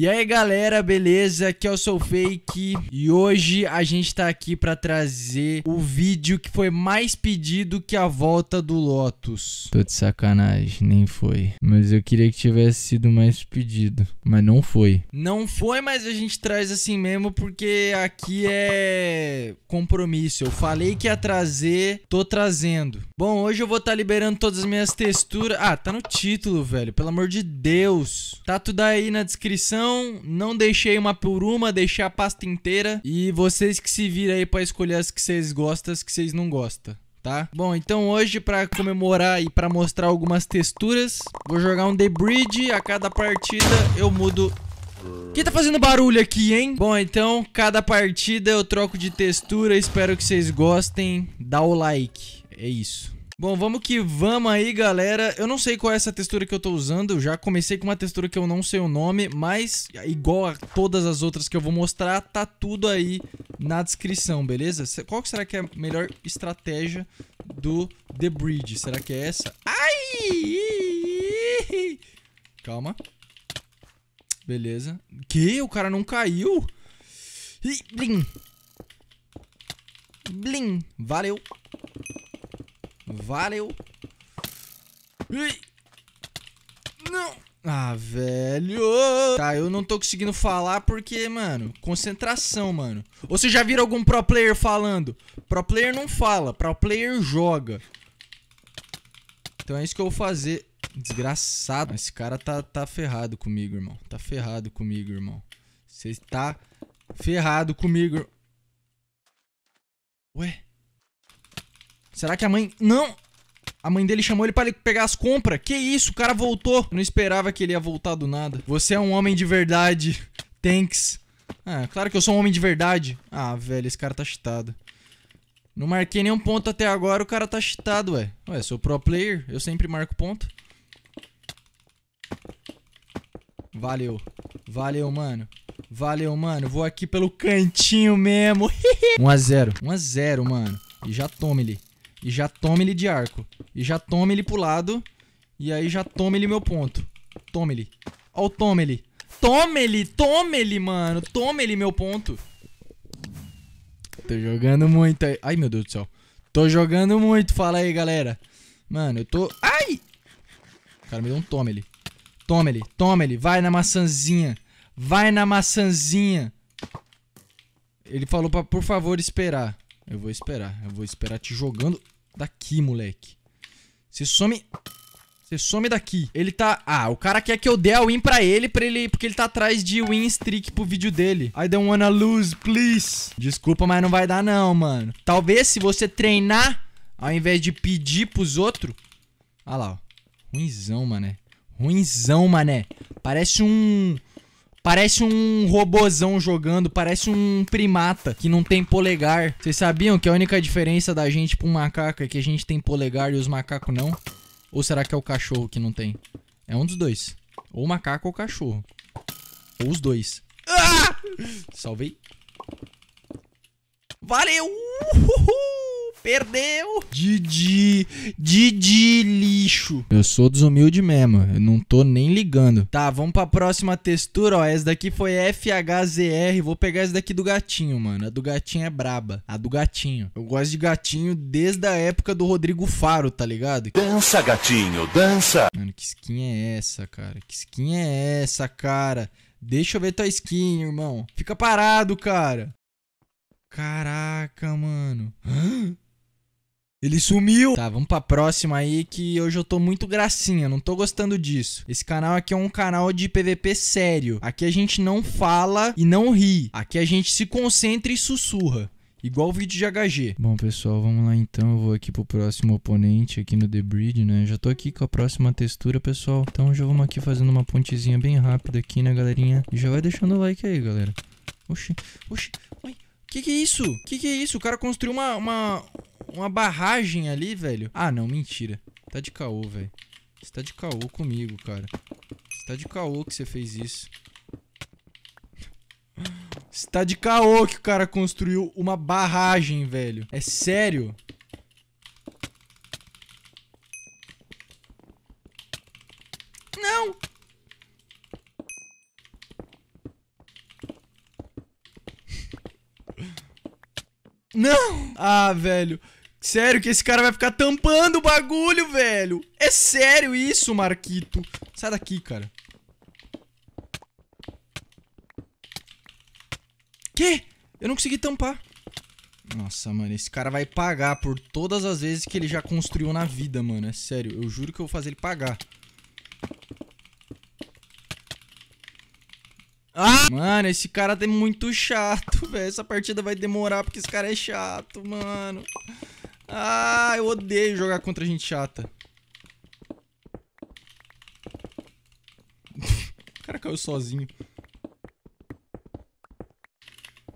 E aí galera, beleza? Aqui é o Sou Fake e hoje a gente tá aqui pra trazer o vídeo que foi mais pedido que a volta do Lotus. Tô de sacanagem, nem foi. Mas eu queria que tivesse sido mais pedido, mas não foi. Não foi, mas a gente traz assim mesmo porque aqui é compromisso. Eu falei que ia trazer, tô trazendo. Bom, hoje eu vou tá liberando todas as minhas texturas. Ah, tá no título, velho, pelo amor de Deus. Tá tudo aí na descrição não deixei uma por uma, deixei a pasta inteira. E vocês que se viram aí pra escolher as que vocês gostam, as que vocês não gostam. Tá? Bom, então hoje para comemorar e para mostrar algumas texturas, vou jogar um The Bridge, a cada partida eu mudo quem tá fazendo barulho aqui, hein? Bom, então, cada partida eu troco de textura. Espero que vocês gostem. Dá o like. É isso. Bom, vamos que vamos aí, galera. Eu não sei qual é essa textura que eu tô usando. já comecei com uma textura que eu não sei o nome, mas igual a todas as outras que eu vou mostrar, tá tudo aí na descrição, beleza? Qual será que é a melhor estratégia do The Bridge? Será que é essa? Ai! Calma. Beleza. Que? O cara não caiu? bling blim. Blim. Valeu. Valeu. Ui. Não. Ah, velho. Tá, eu não tô conseguindo falar porque, mano, concentração, mano. Ou você já viram algum pro player falando? Pro player não fala, pro player joga. Então é isso que eu vou fazer. Desgraçado. Esse cara tá, tá ferrado comigo, irmão. Tá ferrado comigo, irmão. Você tá ferrado comigo. Ué? Será que a mãe... Não! A mãe dele chamou ele para ele pegar as compras. Que isso, o cara voltou. Eu não esperava que ele ia voltar do nada. Você é um homem de verdade. Thanks. Ah, claro que eu sou um homem de verdade. Ah, velho, esse cara tá cheatado. Não marquei nenhum ponto até agora, o cara tá cheatado, ué. Ué, sou pro player, eu sempre marco ponto. Valeu. Valeu, mano. Valeu, mano. Vou aqui pelo cantinho mesmo. 1x0. 1x0, mano. E já tome ele. E já toma ele de arco. E já toma ele pro lado. E aí já toma ele meu ponto. Toma ele. Ó o toma ele. Toma ele, toma ele, mano. Toma ele meu ponto. Tô jogando muito aí. Ai, meu Deus do céu. Tô jogando muito, fala aí, galera. Mano, eu tô... Ai! O cara me deu um toma ele. Toma ele, toma ele. Vai na maçãzinha. Vai na maçãzinha. Ele falou pra, por favor, esperar. Eu vou esperar. Eu vou esperar te jogando daqui, moleque. Você some... Você some daqui. Ele tá... Ah, o cara quer que eu dê a win pra ele, pra ele... Porque ele tá atrás de win streak pro vídeo dele. I don't wanna lose, please. Desculpa, mas não vai dar não, mano. Talvez se você treinar, ao invés de pedir pros outros... Ah lá, ó. Ruinzão, mané. Ruinzão, mané. Parece um... Parece um robozão jogando, parece um primata que não tem polegar. Vocês sabiam que a única diferença da gente pro macaco é que a gente tem polegar e os macacos não? Ou será que é o cachorro que não tem? É um dos dois. Ou o macaco ou o cachorro. Ou os dois. Ah! Salvei. Valeu! Uhul! Perdeu! Didi, Didi lixo. Eu sou desumilde mesmo, eu não tô nem ligando. Tá, vamos pra próxima textura, ó. Essa daqui foi FHZR, vou pegar essa daqui do gatinho, mano. A do gatinho é braba, a do gatinho. Eu gosto de gatinho desde a época do Rodrigo Faro, tá ligado? Dança, gatinho, dança! Mano, que skin é essa, cara? Que skin é essa, cara? Deixa eu ver tua skin, irmão. Fica parado, cara. Caraca, mano. Ele sumiu! Tá, vamos pra próxima aí que hoje eu tô muito gracinha, não tô gostando disso. Esse canal aqui é um canal de PVP sério. Aqui a gente não fala e não ri. Aqui a gente se concentra e sussurra. Igual o vídeo de HG. Bom, pessoal, vamos lá então. Eu vou aqui pro próximo oponente aqui no The Bridge, né? Já tô aqui com a próxima textura, pessoal. Então já vamos aqui fazendo uma pontezinha bem rápida aqui, né, galerinha? E já vai deixando o like aí, galera. Oxi, oxi, oi. Que que é isso? Que que é isso? O cara construiu uma, uma, uma barragem ali, velho. Ah, não, mentira. Tá de caô, velho. Você tá de caô comigo, cara. Você tá de caô que você fez isso. Você tá de caô que o cara construiu uma barragem, velho. É sério? Não! Não! Ah, velho. Sério que esse cara vai ficar tampando o bagulho, velho? É sério isso, Marquito? Sai daqui, cara. Que? Eu não consegui tampar. Nossa, mano, esse cara vai pagar por todas as vezes que ele já construiu na vida, mano. É sério, eu juro que eu vou fazer ele pagar. Ah! Mano, esse cara é muito chato, velho. Essa partida vai demorar porque esse cara é chato, mano. Ah, eu odeio jogar contra gente chata. o cara caiu sozinho.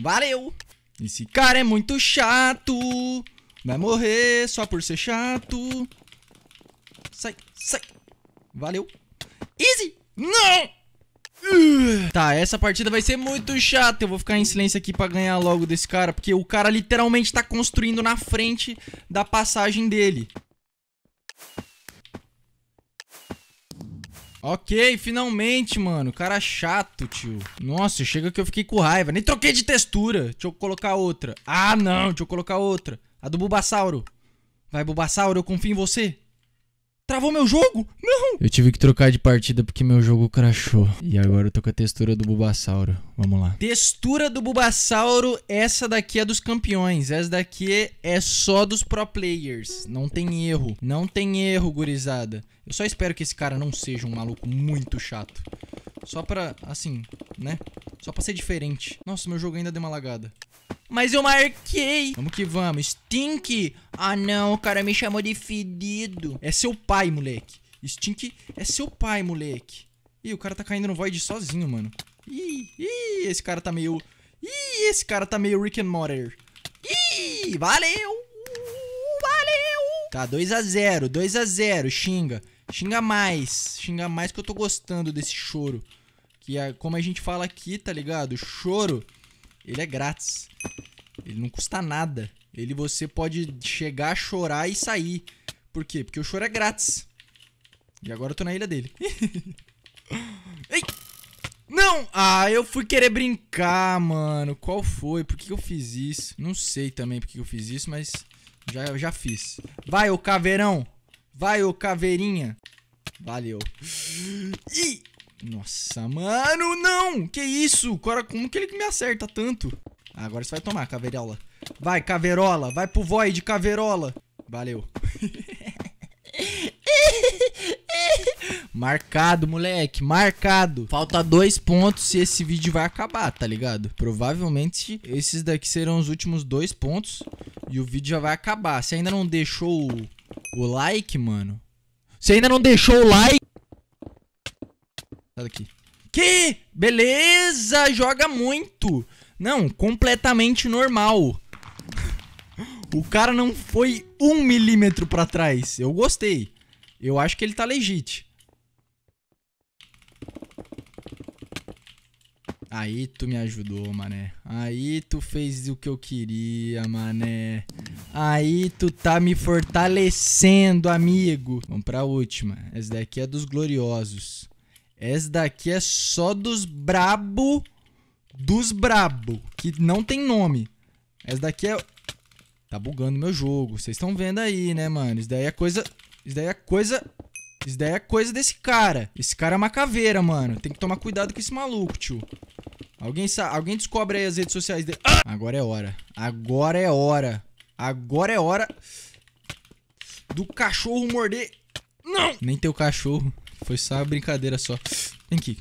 Valeu! Esse cara é muito chato. Vai morrer só por ser chato. Sai, sai. Valeu. Easy! Não! Tá, essa partida vai ser muito chata. Eu vou ficar em silêncio aqui pra ganhar logo desse cara, porque o cara literalmente tá construindo na frente da passagem dele. Ok, finalmente, mano. Cara chato, tio. Nossa, chega que eu fiquei com raiva. Nem troquei de textura. Deixa eu colocar outra. Ah, não. Deixa eu colocar outra. A do Bulbasauro. Vai, Bulbasauro, eu confio em você. Travou meu jogo? Não! Eu tive que trocar de partida porque meu jogo crashou. E agora eu tô com a textura do Bulbasauro. Vamos lá. Textura do Bulbasauro, essa daqui é dos campeões. Essa daqui é só dos pro players. Não tem erro. Não tem erro, gurizada. Eu só espero que esse cara não seja um maluco muito chato. Só pra, assim, né? Só pra ser diferente. Nossa, meu jogo ainda deu uma lagada. Mas eu marquei. Vamos que vamos. Stink. Ah, não. O cara me chamou de fedido. É seu pai, moleque. Stink é seu pai, moleque. Ih, o cara tá caindo no void sozinho, mano. Ih, ih, esse cara tá meio... Ih, esse cara tá meio Rick and Morty. Ih, valeu. Valeu. Tá, 2x0. 2x0. Xinga. Xinga mais. Xinga mais que eu tô gostando desse choro. Que é como a gente fala aqui, tá ligado? Choro ele é grátis. Ele não custa nada. Ele você pode chegar, chorar e sair. Por quê? Porque o choro é grátis. E agora eu tô na ilha dele. Ei! Não! Ah, eu fui querer brincar, mano. Qual foi? Por que eu fiz isso? Não sei também por que eu fiz isso, mas já, já fiz. Vai, ô caveirão! Vai, ô caveirinha! Valeu. Ih! Nossa, mano, não! Que isso? como que ele me acerta tanto? Ah, agora você vai tomar, caveirola. Vai, caveirola! Vai pro void, caveirola! Valeu. Marcado, moleque, marcado. Falta dois pontos e esse vídeo vai acabar, tá ligado? Provavelmente esses daqui serão os últimos dois pontos e o vídeo já vai acabar. Se ainda não deixou o, o like, mano. Se ainda não deixou o like. Sai daqui. Que? Beleza, joga muito. Não, completamente normal. O cara não foi um milímetro pra trás. Eu gostei. Eu acho que ele tá legit. Aí tu me ajudou, mané. Aí tu fez o que eu queria, mané. Aí tu tá me fortalecendo, amigo. Vamos pra última. Essa daqui é dos gloriosos. Essa daqui é só dos brabo. Dos brabo. Que não tem nome. Essa daqui é. Tá bugando meu jogo. Vocês estão vendo aí, né, mano? Isso daí é coisa. Isso daí é coisa. Isso daí é coisa desse cara. Esse cara é uma caveira, mano. Tem que tomar cuidado com esse maluco, tio. Alguém, sabe? Alguém descobre aí as redes sociais dele. Ah! Agora é hora. Agora é hora. Agora é hora do cachorro morder. Não! Nem teu cachorro. Foi só uma brincadeira só. Vem aqui.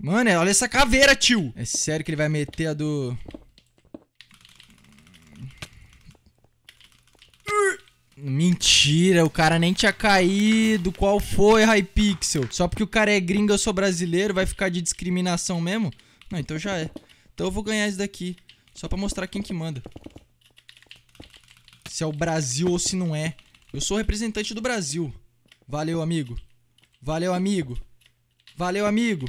Mano, olha essa caveira, tio. É sério que ele vai meter a do... Mentira, o cara nem tinha caído. Qual foi, Hypixel? Só porque o cara é gringo, eu sou brasileiro, vai ficar de discriminação mesmo? Não, então já é. Então eu vou ganhar isso daqui. Só pra mostrar quem que manda. Se é o Brasil ou se não é. Eu sou representante do Brasil. Valeu, amigo. Valeu, amigo. Valeu, amigo.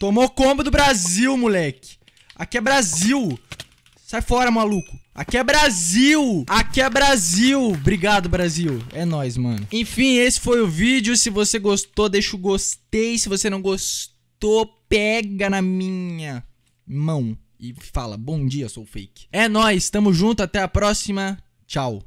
Tomou combo do Brasil, moleque. Aqui é Brasil. Sai fora, maluco. Aqui é Brasil! Aqui é Brasil! Obrigado, Brasil! É nóis, mano. Enfim, esse foi o vídeo. Se você gostou, deixa o gostei. Se você não gostou, pega na minha mão e fala: Bom dia, sou fake. É nóis, tamo junto, até a próxima. Tchau.